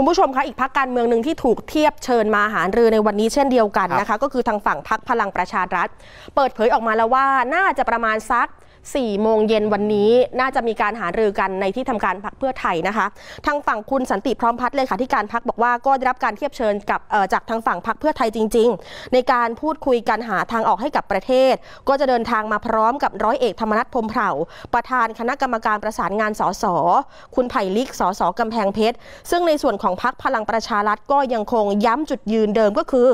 คุณผู้ชมคะ อีกพักการเมืองหนึ่งที่ถูกเทียบเชิญมาหารือในวันนี้เช่นเดียวกันนะคะ ก็คือทางฝั่งพักพลังประชารัฐ เปิดเผยออกมาแล้วว่า น่าจะประมาณสัก4 โมงเย็นวันนี้น่าจะมีการหารือกันในที่ทำการพักเพื่อไทยนะคะ ทางฝั่งคุณสันติพร้อมพัฒน์เลยค่ะที่การพักบอกว่าก็ได้รับการเทียบเชิญกับจากทางฝั่งพักเพื่อไทยจริง ๆ ในการพูดคุยกันหาทางออกให้กับประเทศ ก็จะเดินทางมาพร้อมกับร้อยเอกธรรมนัฐพรมเผ่าประธานคณะกรรมการประสานงานสสคุณไผ่ลิกสสกำแพงเพชรซึ่งในส่วนของพักพลังประชารัฐก็ยังคงย้ำจุดยืนเดิมก็คือ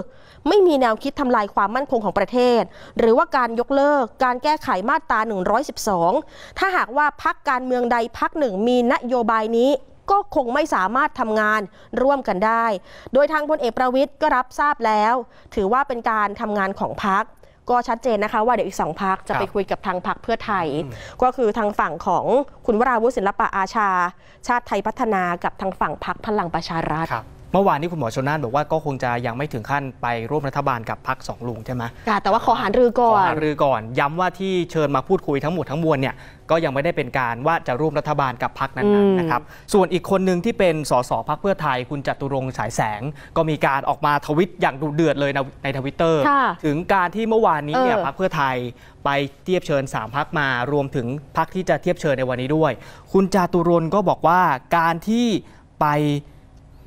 ไม่มีแนวคิดทำลายความมั่นคงของประเทศ หรือว่าการยกเลิก การแก้ไขมาตรา1 1 2 ถ้าหากว่าพักการเมืองใดพักหนึ่งมีนโยบายนี้ก็คงไม่สามารถทำงานร่วมกันได้ โดยทางพลเอกประวิทย์ก็รับทราบแล้ว ถือว่าเป็นการทำงานของพัก ก็ชัดเจนนะคะว่าเดี๋ยวอีกสองพักจะไปคุยกับทางพักเพื่อไทย ก็คือทางฝั่งของคุณวราวุฒิศิลปะอาชา ชาติไทยพัฒนากับทางฝั่งพักพลังประชารัฐเมื่อวานนี้คุณหมอชนน่านบอกว่าก็คงจะยังไม่ถึงขั้นไปร่วมรัฐบาลกับพรรคสองลุงใช่ไหมแต่ว่าขอหารือก่อนขอหารือก่อนย้ำว่าที่เชิญมาพูดคุยทั้งหมดทั้งมวลเนี่ยก็ยังไม่ได้เป็นการว่าจะร่วมรัฐบาลกับพรรคนั้นๆนะครับ ส่วนอีกคนหนึ่งที่เป็นสสพักเพื่อไทย คุณจตุรงฉายแสง ก็มีการออกมาทวิตอย่างดุเดือดเลยในทวิตเตอร์ถึงการที่เมื่อวานนี้เนี่ยพรรคเพื่อไทยไปเทียบเชิญ3พักมา รวมถึงพักที่จะเทียบเชิญในวันนี้ด้วย คุณจตุร์ก็บอกว่าการที่ไป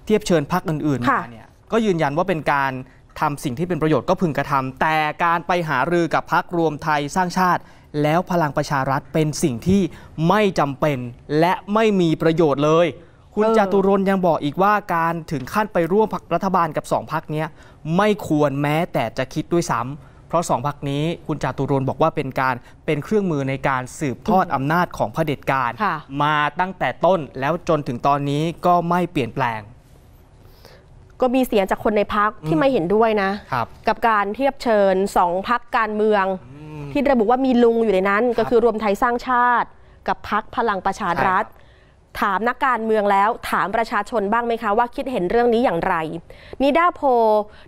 เทียบเชิญพักอื่นๆมาเนี่ยก็ยืนยันว่าเป็นการทำสิ่งที่เป็นประโยชน์ก็พึงกระทำแต่การไปหารือกับพักรวมไทยสร้างชาติ แล้วพลังประชารัฐเป็นสิ่งที่ไม่จำเป็นและไม่มีประโยชน์เลย คุณจตุรนยังบอกอีกว่าการถึงขั้นไปร่วมพักรัฐบาลกับสองพักนี้ไม่ควรแม้แต่จะคิดด้วยซ้ำเพราะสองพักนี้คุณจตุรนบอกว่าเป็นการเป็นเครื่องมือในการสืบทอดอำนาจของเผด็จการมาตั้งแต่ต้นแล้วจนถึงตอนนี้ก็ไม่เปลี่ยนแปลงก็มีเสียงจากคนในพักที่ไม่เห็นด้วยนะ กับการเทียบเชิญสองพักการเมือง ที่ระบุว่ามีลุงอยู่ในนั้นก็คือรวมไทยสร้างชาติ กับพักพลังประชารัฐถามนักการเมืองแล้วถามประชาชนบ้างไหมคะว่าคิดเห็นเรื่องนี้อย่างไร นิด้าโพ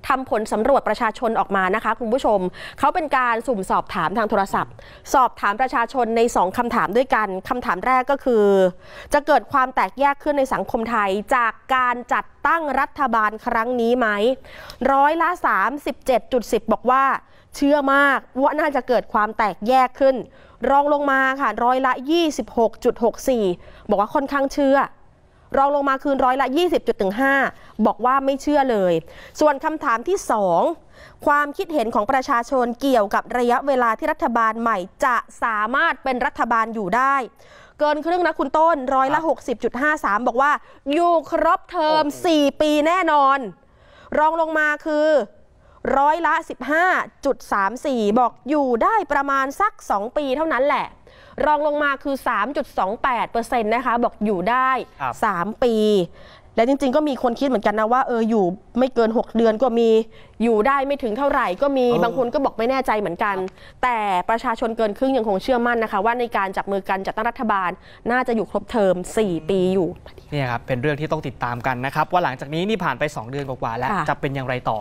ทำผลสำรวจประชาชนออกมานะคะ คุณผู้ชม เขาเป็นการสุ่มสอบถามทางโทรศัพท์ สอบถามประชาชนใน 2คำถามด้วยกันคำถามแรกก็คือ จะเกิดความแตกแยกขึ้นในสังคมไทย จากการจัดตั้งรัฐบาลครั้งนี้ไหมร้อยละ 37.10 บอกว่าเชื่อมากว่าน่าจะเกิดความแตกแยกขึ้น รองลงมาค่ะร้อยละ 26.64 บอกว่าค่อนข้างเชื่อ รองลงมาคือร้อยละ 20.15 บอกว่าไม่เชื่อเลย ส่วนคำถามที่ 2 ความคิดเห็นของประชาชนเกี่ยวกับระยะเวลาที่รัฐบาลใหม่ จะสามารถเป็นรัฐบาลอยู่ได้ เกินครึ่งนะคุณต้นร้อยละ 60.53 บอกว่าอยู่ครบเทอม4 ปีแน่นอน รองลงมาคือร้อยละ15.34 บอกอยู่ได้ประมาณสัก 2 ปีเท่านั้นแหละ รองลงมาคือ 3.28%นะคะบอกอยู่ได้ 3 ปี และจริงๆ ก็มีคนคิดเหมือนกันนะว่าเอออยู่ไม่เกิน 6 เดือนก็มีอยู่ได้ไม่ถึงเท่าไหร่ก็มีบางคนก็บอกไม่แน่ใจเหมือนกัน แต่ประชาชนเกินครึ่งยังคงเชื่อมั่นนะคะ ว่าในการจับมือกันจัดตั้งรัฐบาลน่าจะอยู่ครบเทอม 4 ปีอยู่นี่ครับเป็นเรื่องที่ต้องติดตามกันนะครับว่าหลังจากนี้นี่ผ่านไป 2 เดือนกว่าแล้วจะเป็นอย่างไรต่อ